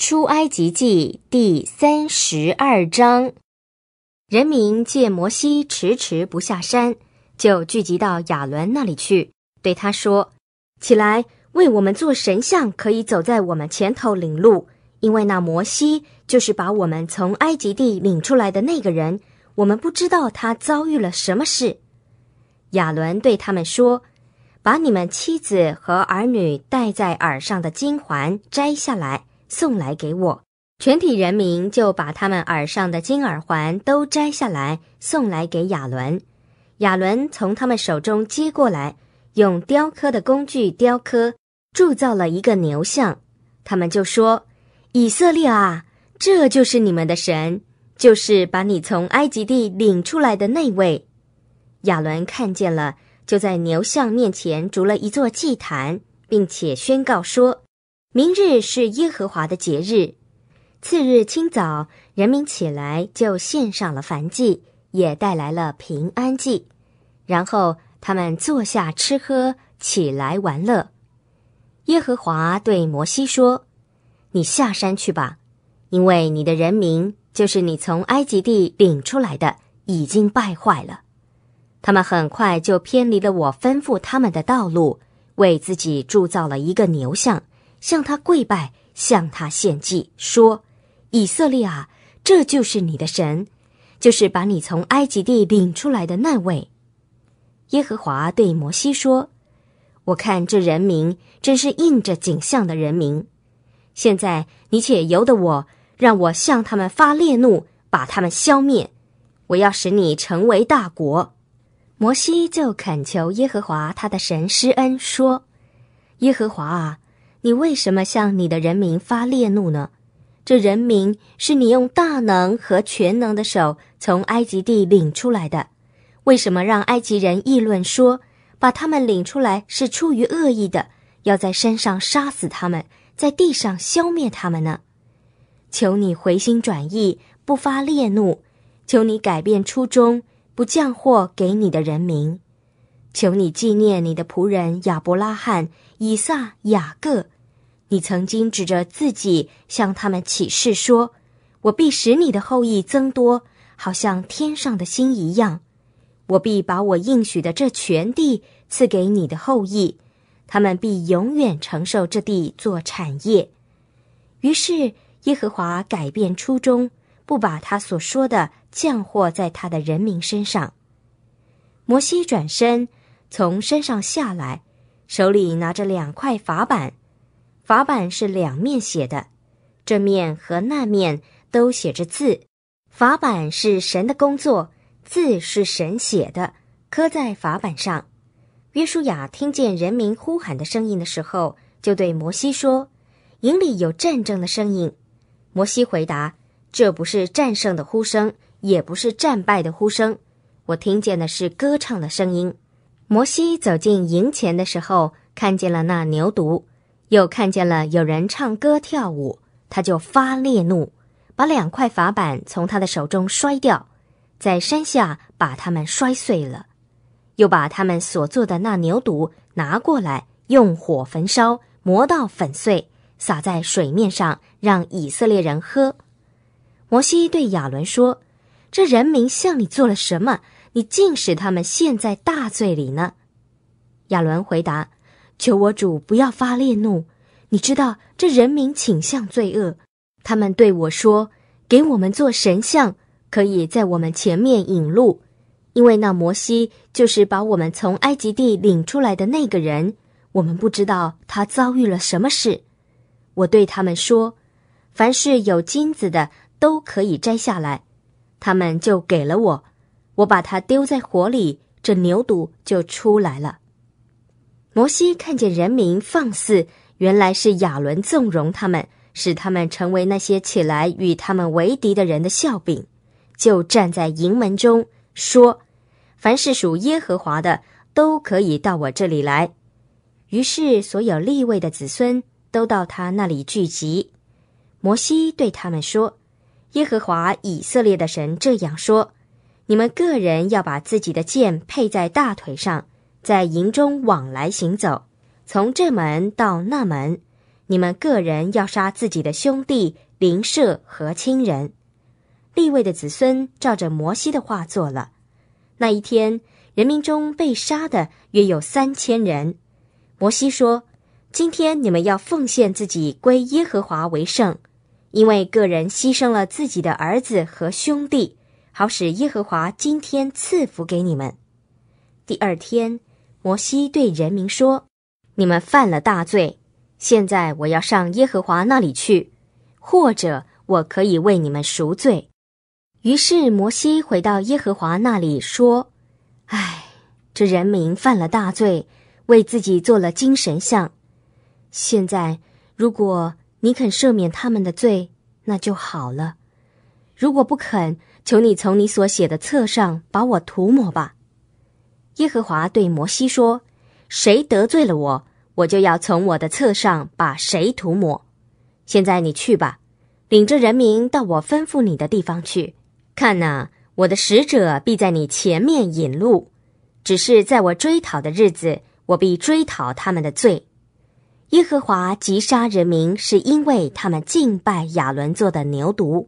出埃及记第三十二章，人民见摩西迟迟不下山，就聚集到亚伦那里去，对他说：“起来为我们做神像，可以走在我们前头领路，因为那摩西就是把我们从埃及地领出来的那个人。我们不知道他遭遇了什么事。”亚伦对他们说：“把你们妻子和儿女戴在耳上的金环摘下来。”送来给我，全体人民就把他们耳上的金耳环都摘下来送来给亚伦，亚伦从他们手中接过来，用雕刻的工具雕刻铸造了一个牛像。他们就说：“以色列啊，这就是你们的神，就是把你从埃及地领出来的那位。”亚伦看见了，就在牛像面前筑了一座祭坛，并且宣告说。明日是耶和华的节日。次日清早，人民起来就献上了燔祭，也带来了平安祭。然后他们坐下吃喝，起来玩乐。耶和华对摩西说：“你下山去吧，因为你的人民就是你从埃及地领出来的，已经败坏了。他们很快就偏离了我吩咐他们的道路，为自己铸造了一个牛像。”向他跪拜，向他献祭，说：“以色列啊，这就是你的神，就是把你从埃及地领出来的那位。”耶和华对摩西说：“我看这人民真是应着景象的人民，现在你且由得我，让我向他们发烈怒，把他们消灭。我要使你成为大国。”摩西就恳求耶和华他的神施恩说：“耶和华啊。”你为什么向你的人民发烈怒呢？这人民是你用大能和全能的手从埃及地领出来的，为什么让埃及人议论说，把他们领出来是出于恶意的，要在山上杀死他们，在地上消灭他们呢？求你回心转意，不发烈怒；求你改变初衷，不降祸给你的人民。求你纪念你的仆人亚伯拉罕、以撒、雅各，你曾经指着自己向他们起誓说：我必使你的后裔增多，好像天上的星一样；我必把我应许的这全地赐给你的后裔，他们必永远承受这地做产业。于是耶和华改变初衷，不把他所说的降祸在他的人民身上。摩西转身。从身上下来，手里拿着两块法板，法板是两面写的，这面和那面都写着字。法板是神的工作，字是神写的，刻在法板上。约书亚听见人民呼喊的声音的时候，就对摩西说：“营里有战争的声音。”摩西回答：“这不是战胜的呼声，也不是战败的呼声，我听见的是歌唱的声音。”摩西走进营前的时候，看见了那牛犊，又看见了有人唱歌跳舞，他就发烈怒，把两块法板从他的手中摔掉，在山下把它们摔碎了，又把他们所做的那牛犊拿过来，用火焚烧，磨到粉碎，撒在水面上，让以色列人喝。摩西对亚伦说：“这人民向你做了什么？”你竟使他们陷在大罪里呢？亚伦回答：“求我主不要发烈怒。你知道这人民倾向罪恶，他们对我说：‘给我们做神像，可以在我们前面引路。’因为那摩西就是把我们从埃及地领出来的那个人。我们不知道他遭遇了什么事。我对他们说：‘凡是有金子的都可以摘下来。’他们就给了我。”我把它丢在火里，这牛犊就出来了。摩西看见人民放肆，原来是亚伦纵容他们，使他们成为那些起来与他们为敌的人的笑柄，就站在营门中说：“凡是属耶和华的，都可以到我这里来。”于是所有立位的子孙都到他那里聚集。摩西对他们说：“耶和华以色列的神这样说。”你们个人要把自己的剑配在大腿上，在营中往来行走，从这门到那门。你们个人要杀自己的兄弟、邻舍和亲人，立位的子孙照着摩西的话做了。那一天，人民中被杀的约有三千人。摩西说：“今天你们要奉献自己归耶和华为圣，因为个人牺牲了自己的儿子和兄弟。”好使耶和华今天赐福给你们。第二天，摩西对人民说：“你们犯了大罪，现在我要上耶和华那里去，或者我可以为你们赎罪。”于是摩西回到耶和华那里说：“唉，这人民犯了大罪，为自己做了精神像。现在，如果你肯赦免他们的罪，那就好了；如果不肯，求你从你所写的册上把我涂抹吧，耶和华对摩西说：“谁得罪了我，我就要从我的册上把谁涂抹。现在你去吧，领着人民到我吩咐你的地方去。看哪，我的使者必在你前面引路。只是在我追讨的日子，我必追讨他们的罪。耶和华急杀人民，是因为他们敬拜亚伦做的牛犊。”